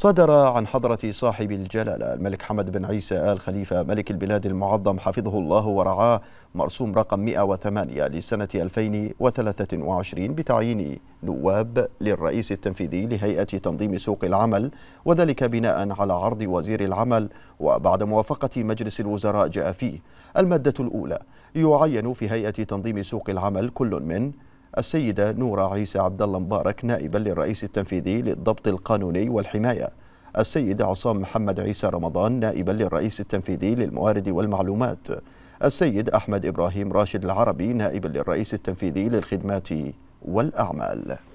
صدر عن حضرة صاحب الجلالة الملك حمد بن عيسى آل خليفة ملك البلاد المعظم حفظه الله ورعاه مرسوم رقم 108 لسنة 2023 بتعيين نواب للرئيس التنفيذي لهيئة تنظيم سوق العمل وذلك بناء على عرض وزير العمل وبعد موافقة مجلس الوزراء جاء فيه المادة الأولى يعين في هيئة تنظيم سوق العمل كل من السيدة نورة عيسى عبد الله مبارك نائبا للرئيس التنفيذي للضبط القانوني والحماية السيد عصام محمد عيسى رمضان نائبا للرئيس التنفيذي للموارد والمعلومات السيد أحمد إبراهيم راشد العربي نائبا للرئيس التنفيذي للخدمات والأعمال